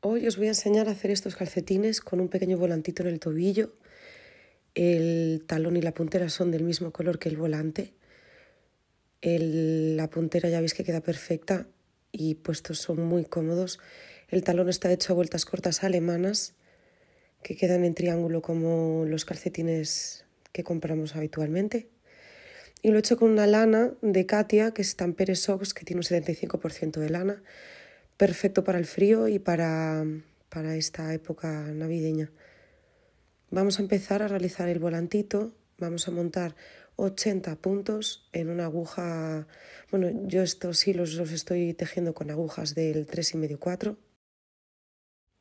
Hoy os voy a enseñar a hacer estos calcetines con un pequeño volantito en el tobillo. El talón y la puntera son del mismo color que el volante. la puntera ya veis que queda perfecta y puestos son muy cómodos. El talón está hecho a vueltas cortas alemanas que quedan en triángulo como los calcetines que compramos habitualmente. Y lo he hecho con una lana de Katia, que es Tampere Socks, que tiene un 75% de lana perfecto para el frío y para, para esta época navideña. Vamos a empezar a realizar el volantito, vamos a montar 80 puntos en una aguja, bueno, yo estos hilos los estoy tejiendo con agujas del 3,5 4.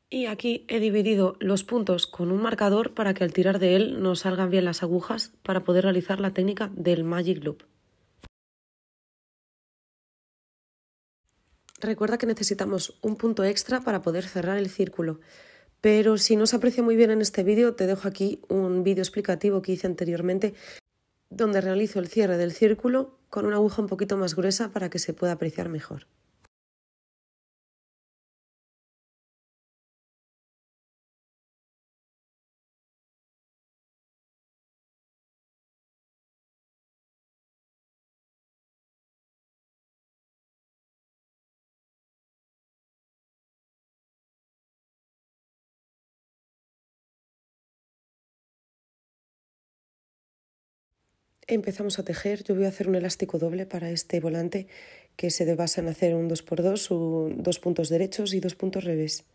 Y aquí he dividido los puntos con un marcador para que al tirar de él nos salgan bien las agujas para poder realizar la técnica del Magic Loop. Recuerda que necesitamos un punto extra para poder cerrar el círculo. Pero si no se aprecia muy bien en este vídeo, te dejo aquí un vídeo explicativo que hice anteriormente donde realizo el cierre del círculo con una aguja un poquito más gruesa para que se pueda apreciar mejor. Empezamos a tejer, yo voy a hacer un elástico doble para este volante que se basa en hacer un 2x2, un, dos puntos derechos y dos puntos revés.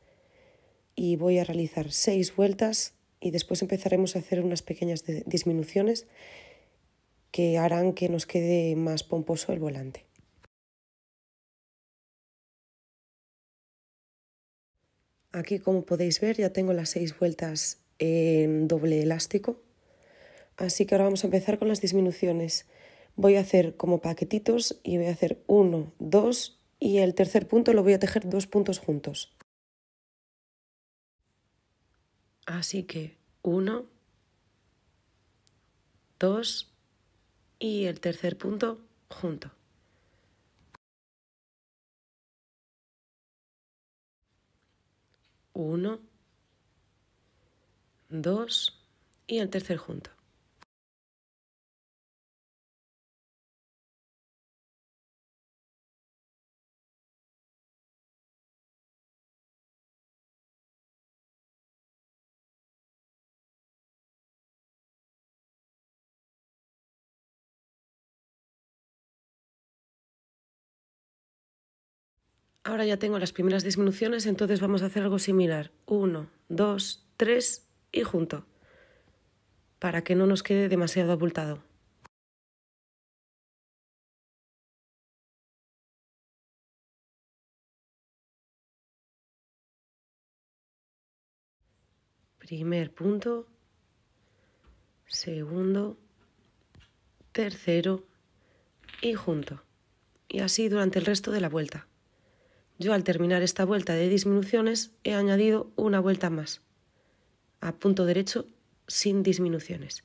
Y voy a realizar seis vueltas y después empezaremos a hacer unas pequeñas disminuciones que harán que nos quede más pomposo el volante. Aquí como podéis ver ya tengo las seis vueltas en doble elástico así que ahora vamos a empezar con las disminuciones. Voy a hacer como paquetitos y voy a hacer uno, dos y el tercer punto lo voy a tejer dos puntos juntos. Así que uno, dos y el tercer punto junto. Uno, dos y el tercer junto. Ahora ya tengo las primeras disminuciones, entonces vamos a hacer algo similar. 1, 2, 3 y junto, para que no nos quede demasiado abultado. Primer punto, segundo, tercero y junto. Y así durante el resto de la vuelta. Yo al terminar esta vuelta de disminuciones he añadido una vuelta más, a punto derecho sin disminuciones.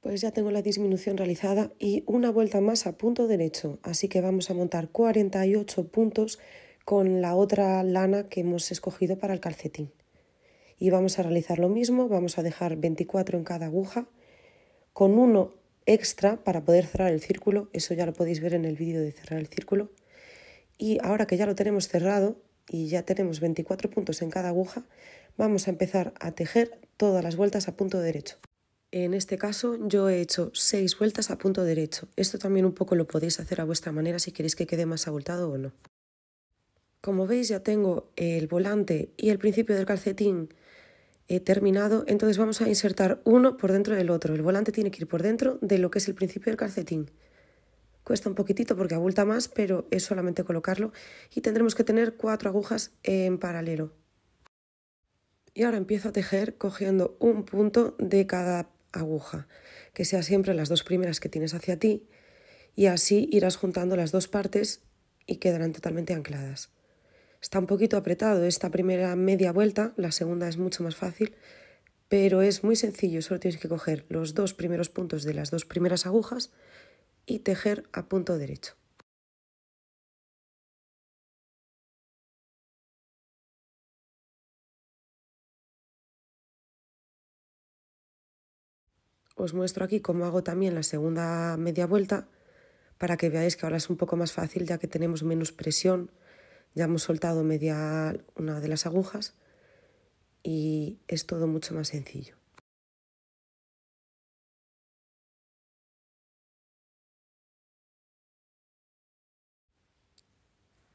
Pues ya tengo la disminución realizada y una vuelta más a punto derecho, así que vamos a montar 48 puntos con la otra lana que hemos escogido para el calcetín. Y vamos a realizar lo mismo, vamos a dejar 24 en cada aguja, con uno extra para poder cerrar el círculo, eso ya lo podéis ver en el vídeo de cerrar el círculo. Y ahora que ya lo tenemos cerrado y ya tenemos 24 puntos en cada aguja, vamos a empezar a tejer todas las vueltas a punto derecho. En este caso yo he hecho seis vueltas a punto derecho. Esto también un poco lo podéis hacer a vuestra manera si queréis que quede más abultado o no. Como veis ya tengo el volante y el principio del calcetín eh, terminado, entonces vamos a insertar uno por dentro del otro. El volante tiene que ir por dentro de lo que es el principio del calcetín. Cuesta un poquitito porque abulta más, pero es solamente colocarlo y tendremos que tener cuatro agujas en paralelo. Y ahora empiezo a tejer cogiendo un punto de cada aguja, que sea siempre las dos primeras que tienes hacia ti y así irás juntando las dos partes y quedarán totalmente ancladas. Está un poquito apretado esta primera media vuelta, la segunda es mucho más fácil, pero es muy sencillo, solo tienes que coger los dos primeros puntos de las dos primeras agujas y tejer a punto derecho. os muestro aquí cómo hago también la segunda media vuelta para que veáis que ahora es un poco más fácil ya que tenemos menos presión, ya hemos soltado media una de las agujas y es todo mucho más sencillo.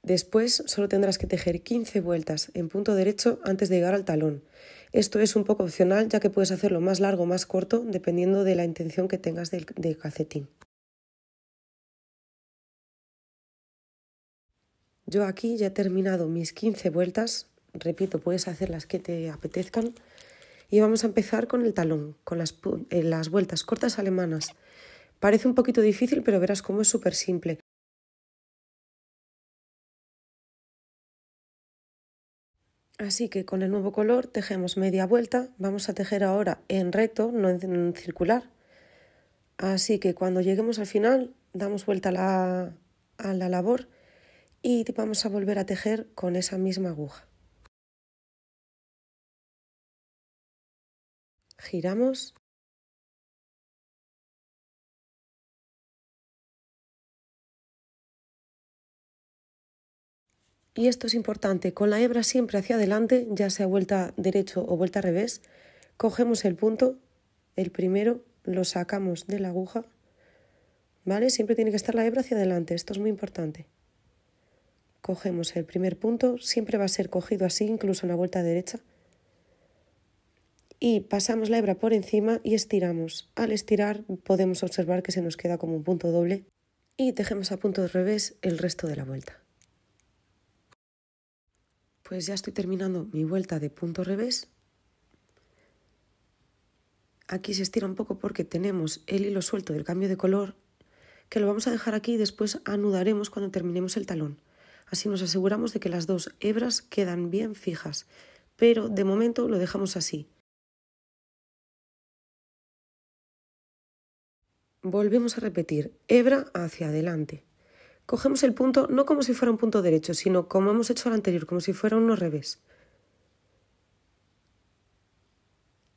Después solo tendrás que tejer 15 vueltas en punto derecho antes de llegar al talón esto es un poco opcional ya que puedes hacerlo más largo o más corto dependiendo de la intención que tengas del, calcetín. Yo aquí ya he terminado mis 15 vueltas, repito, puedes hacer las que te apetezcan. Y vamos a empezar con el talón, con las, eh, las vueltas cortas alemanas. Parece un poquito difícil, pero verás cómo es súper simple. Así que con el nuevo color tejemos media vuelta, vamos a tejer ahora en recto, no en circular. Así que cuando lleguemos al final damos vuelta a la, la labor y vamos a volver a tejer con esa misma aguja. Giramos y esto es importante, con la hebra siempre hacia adelante, ya sea vuelta derecho o vuelta revés, cogemos el punto, el primero, lo sacamos de la aguja, ¿vale? Siempre tiene que estar la hebra hacia adelante, esto es muy importante. Cogemos el primer punto, siempre va a ser cogido así, incluso en la vuelta derecha, y pasamos la hebra por encima y estiramos. Al estirar podemos observar que se nos queda como un punto doble y tejemos a punto de revés el resto de la vuelta. Pues ya estoy terminando mi vuelta de punto revés. Aquí se estira un poco porque tenemos el hilo suelto del cambio de color, que lo vamos a dejar aquí y después anudaremos cuando terminemos el talón. Así nos aseguramos de que las dos hebras quedan bien fijas, pero de momento lo dejamos así. Volvemos a repetir, hebra hacia adelante cogemos el punto no como si fuera un punto derecho, sino como hemos hecho al anterior, como si fuera uno revés.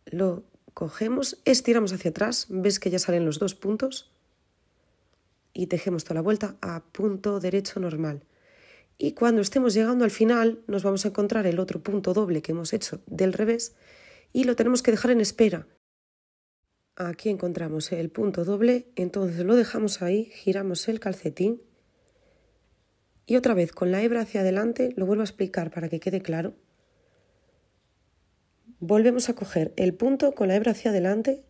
Lo cogemos, estiramos hacia atrás, ves que ya salen los dos puntos y tejemos toda la vuelta a punto derecho normal. Y cuando estemos llegando al final nos vamos a encontrar el otro punto doble que hemos hecho del revés y lo tenemos que dejar en espera. Aquí encontramos el punto doble, entonces lo dejamos ahí, giramos el calcetín y otra vez con la hebra hacia adelante, lo vuelvo a explicar para que quede claro. Volvemos a coger el punto con la hebra hacia adelante,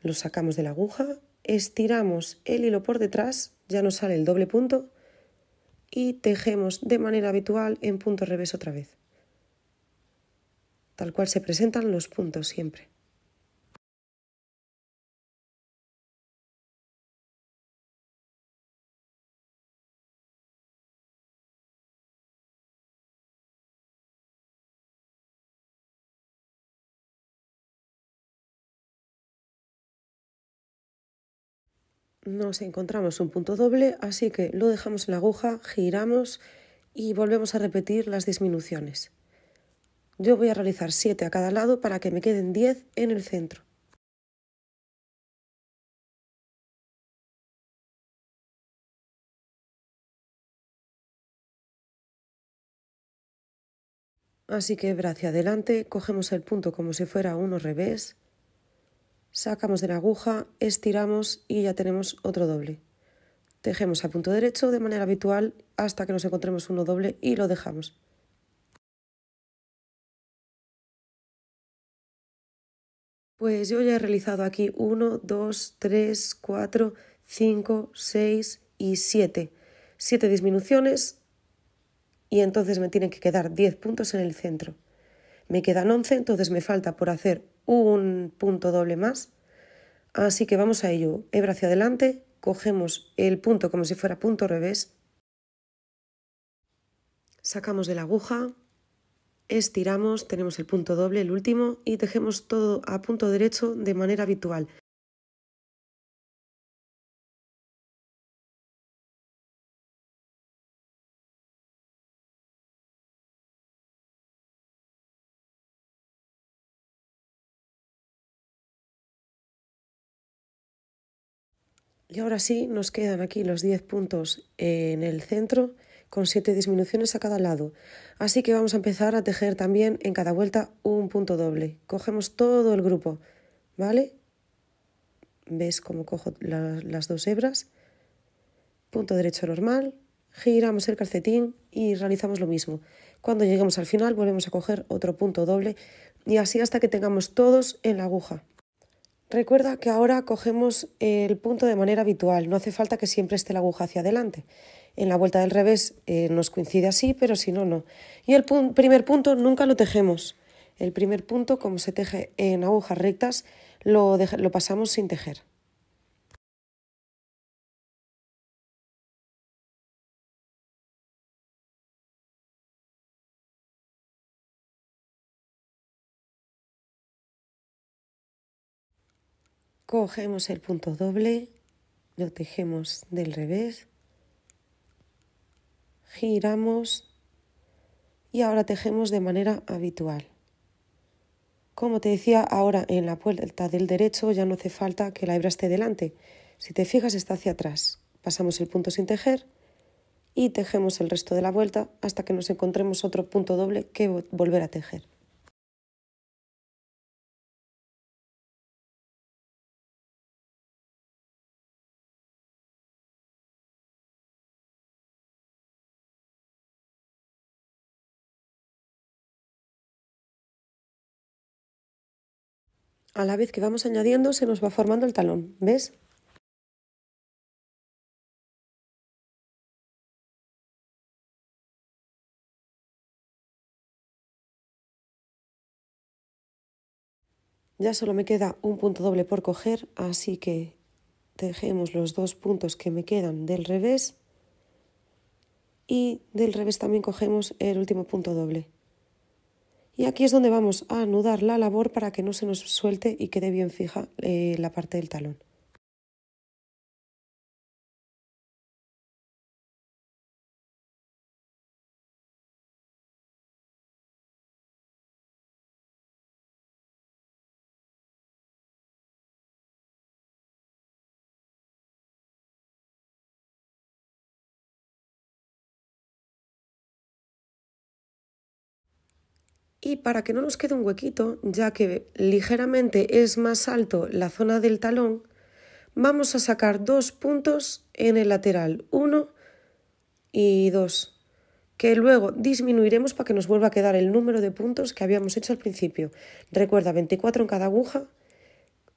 lo sacamos de la aguja, estiramos el hilo por detrás, ya nos sale el doble punto y tejemos de manera habitual en punto revés otra vez, tal cual se presentan los puntos siempre. nos encontramos un punto doble, así que lo dejamos en la aguja, giramos y volvemos a repetir las disminuciones. Yo voy a realizar 7 a cada lado para que me queden 10 en el centro. Así que hacia adelante, cogemos el punto como si fuera uno revés, sacamos de la aguja, estiramos y ya tenemos otro doble. Tejemos a punto derecho de manera habitual hasta que nos encontremos uno doble y lo dejamos. Pues yo ya he realizado aquí 1, 2, 3, 4, 5, 6 y 7. 7 disminuciones y entonces me tienen que quedar 10 puntos en el centro. Me quedan 11, entonces me falta por hacer un punto doble más. Así que vamos a ello. Hebra hacia adelante, cogemos el punto como si fuera punto revés, sacamos de la aguja, estiramos, tenemos el punto doble, el último, y tejemos todo a punto derecho de manera habitual. Y ahora sí, nos quedan aquí los 10 puntos eh, en el centro con 7 disminuciones a cada lado. Así que vamos a empezar a tejer también en cada vuelta un punto doble. Cogemos todo el grupo, ¿vale? ¿Ves cómo cojo las dos hebras? Punto derecho normal, giramos el calcetín y realizamos lo mismo. Cuando lleguemos al final volvemos a coger otro punto doble y así hasta que tengamos todos en la aguja. Recuerda que ahora cogemos el punto de manera habitual, no hace falta que siempre esté la aguja hacia adelante. En la vuelta del revés eh, nos coincide así, pero si no, no. Y el primer punto nunca lo tejemos. El primer punto, como se teje en agujas rectas, lo pasamos sin tejer. Cogemos el punto doble, lo tejemos del revés, giramos y ahora tejemos de manera habitual. Como te decía, ahora en la puerta del derecho ya no hace falta que la hebra esté delante. Si te fijas está hacia atrás. Pasamos el punto sin tejer y tejemos el resto de la vuelta hasta que nos encontremos otro punto doble que volver a tejer. A la vez que vamos añadiendo se nos va formando el talón, ¿ves? Ya solo me queda un punto doble por coger, así que dejemos los dos puntos que me quedan del revés y del revés también cogemos el último punto doble. Y aquí es donde vamos a anudar la labor para que no se nos suelte y quede bien fija eh, la parte del talón. y para que no nos quede un huequito, ya que ligeramente es más alto la zona del talón, vamos a sacar dos puntos en el lateral, uno y dos, que luego disminuiremos para que nos vuelva a quedar el número de puntos que habíamos hecho al principio. Recuerda, 24 en cada aguja,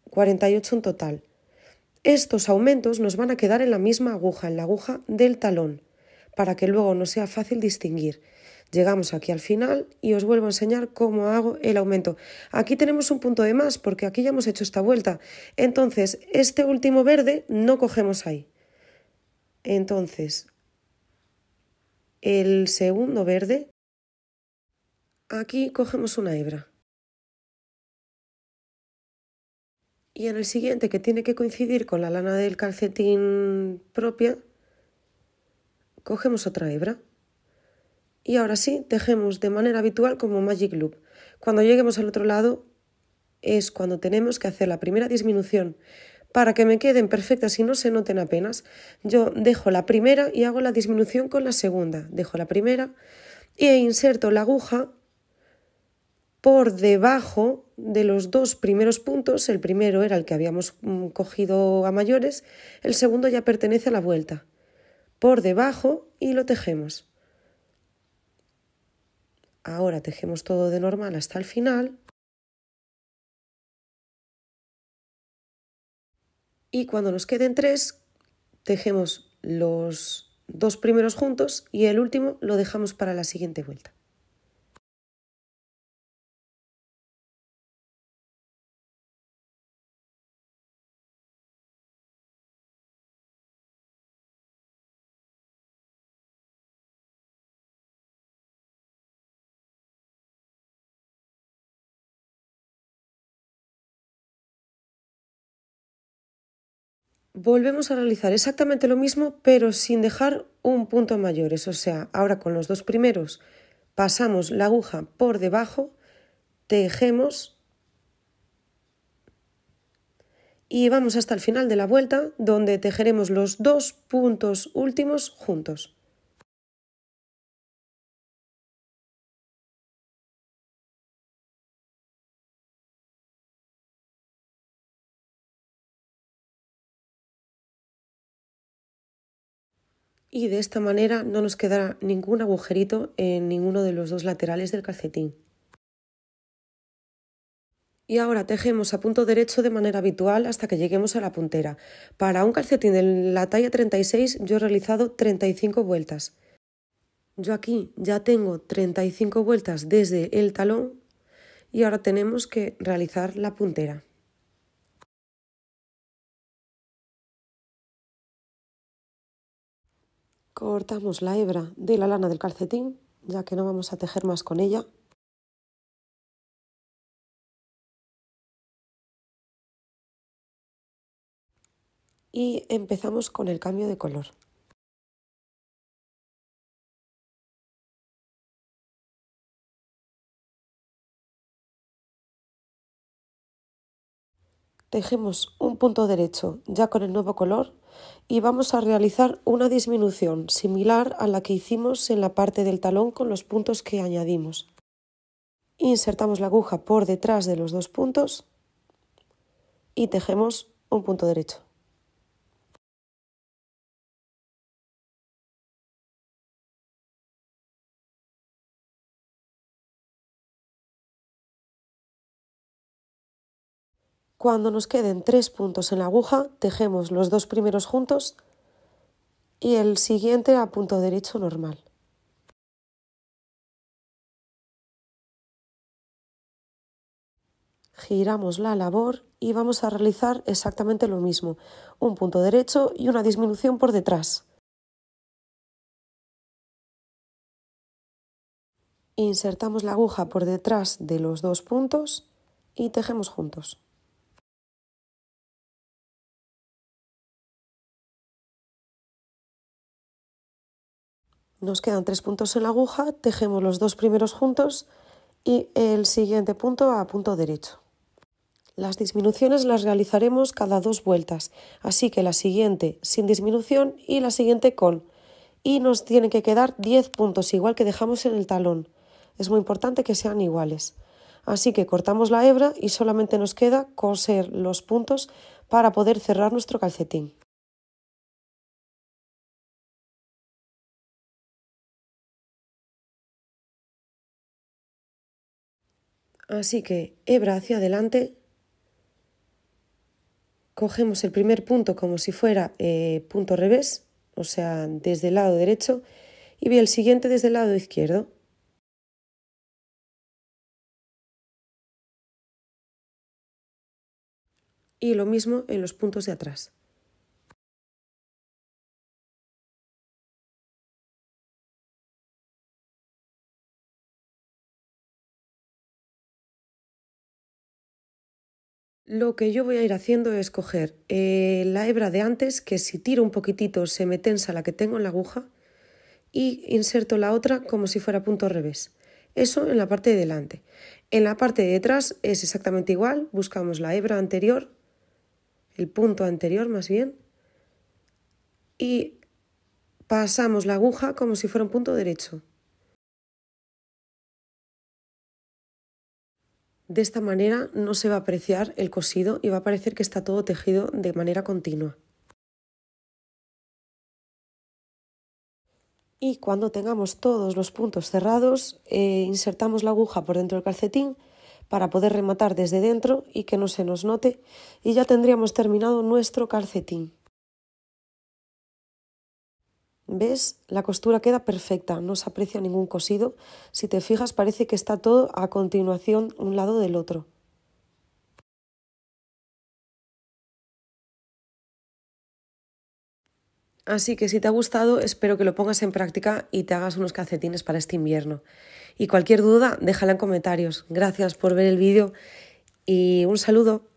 48 en total. Estos aumentos nos van a quedar en la misma aguja, en la aguja del talón, para que luego no sea fácil distinguir. Llegamos aquí al final y os vuelvo a enseñar cómo hago el aumento. Aquí tenemos un punto de más porque aquí ya hemos hecho esta vuelta. Entonces, este último verde no cogemos ahí. Entonces, el segundo verde, aquí cogemos una hebra. Y en el siguiente, que tiene que coincidir con la lana del calcetín propia, cogemos otra hebra. Y ahora sí, tejemos de manera habitual como Magic Loop. Cuando lleguemos al otro lado es cuando tenemos que hacer la primera disminución. Para que me queden perfectas y no se noten apenas, yo dejo la primera y hago la disminución con la segunda. Dejo la primera e inserto la aguja por debajo de los dos primeros puntos, el primero era el que habíamos mm, cogido a mayores, el segundo ya pertenece a la vuelta, por debajo y lo tejemos. Ahora tejemos todo de normal hasta el final. Y cuando nos queden tres, tejemos los dos primeros juntos y el último lo dejamos para la siguiente vuelta. volvemos a realizar exactamente lo mismo, pero sin dejar un punto mayor, eso O sea, ahora con los dos primeros pasamos la aguja por debajo, tejemos y vamos hasta el final de la vuelta, donde tejeremos los dos puntos últimos juntos. y de esta manera no nos quedará ningún agujerito en ninguno de los dos laterales del calcetín. Y ahora tejemos a punto derecho de manera habitual hasta que lleguemos a la puntera. Para un calcetín de la talla 36 yo he realizado 35 vueltas. Yo aquí ya tengo 35 vueltas desde el talón y ahora tenemos que realizar la puntera. Cortamos la hebra de la lana del calcetín, ya que no vamos a tejer más con ella. Y empezamos con el cambio de color. Tejemos un punto derecho ya con el nuevo color y vamos a realizar una disminución similar a la que hicimos en la parte del talón con los puntos que añadimos. Insertamos la aguja por detrás de los dos puntos y tejemos un punto derecho. Cuando nos queden tres puntos en la aguja, tejemos los dos primeros juntos y el siguiente a punto derecho normal. Giramos la labor y vamos a realizar exactamente lo mismo, un punto derecho y una disminución por detrás. Insertamos la aguja por detrás de los dos puntos y tejemos juntos. Nos quedan tres puntos en la aguja, tejemos los dos primeros juntos y el siguiente punto a punto derecho. Las disminuciones las realizaremos cada dos vueltas, así que la siguiente sin disminución y la siguiente con. Y nos tienen que quedar diez puntos igual que dejamos en el talón. Es muy importante que sean iguales. Así que cortamos la hebra y solamente nos queda coser los puntos para poder cerrar nuestro calcetín. Así que hebra hacia adelante, cogemos el primer punto como si fuera eh, punto revés, o sea, desde el lado derecho, y el siguiente desde el lado izquierdo. Y lo mismo en los puntos de atrás. Lo que yo voy a ir haciendo es coger eh, la hebra de antes, que si tiro un poquitito se me tensa la que tengo en la aguja, y inserto la otra como si fuera punto revés. Eso en la parte de delante. En la parte de detrás es exactamente igual, buscamos la hebra anterior, el punto anterior más bien, y pasamos la aguja como si fuera un punto derecho. De esta manera no se va a apreciar el cosido y va a parecer que está todo tejido de manera continua. Y cuando tengamos todos los puntos cerrados, eh, insertamos la aguja por dentro del calcetín para poder rematar desde dentro y que no se nos note y ya tendríamos terminado nuestro calcetín. ¿Ves? La costura queda perfecta, no se aprecia ningún cosido. Si te fijas parece que está todo a continuación un lado del otro. Así que si te ha gustado, espero que lo pongas en práctica y te hagas unos calcetines para este invierno. Y cualquier duda, déjala en comentarios. Gracias por ver el vídeo y un saludo.